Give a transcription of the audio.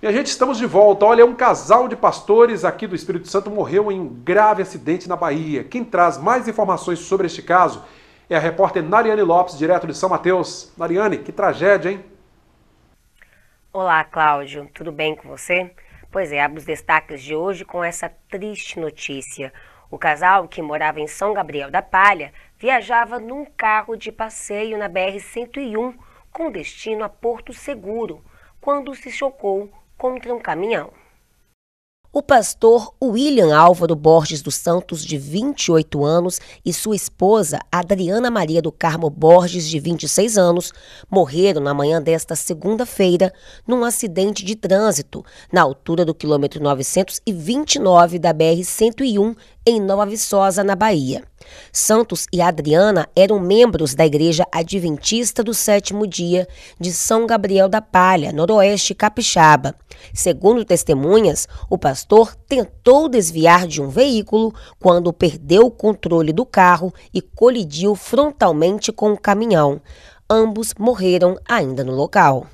E a gente estamos de volta. Olha, um casal de pastores aqui do Espírito Santo morreu em um grave acidente na Bahia. Quem traz mais informações sobre este caso é a repórter Nariane Lopes, direto de São Mateus. Nariane, que tragédia, hein? Olá, Cláudio. Tudo bem com você? Pois é, abro os destaques de hoje com essa triste notícia. O casal, que morava em São Gabriel da Palha, viajava num carro de passeio na BR-101 com destino a Porto Seguro, quando se chocou contra um caminhão. O pastor William Álvaro Borges dos Santos, de 28 anos, e sua esposa, Adriana Maria do Carmo Borges, de 26 anos, morreram na manhã desta segunda-feira num acidente de trânsito na altura do quilômetro 929 da BR-101, em Nova Viçosa, na Bahia. Santos e Adriana eram membros da Igreja Adventista do Sétimo Dia de São Gabriel da Palha, noroeste capixaba. Segundo testemunhas, o pastor tentou desviar de um veículo quando perdeu o controle do carro e colidiu frontalmente com o um caminhão. Ambos morreram ainda no local.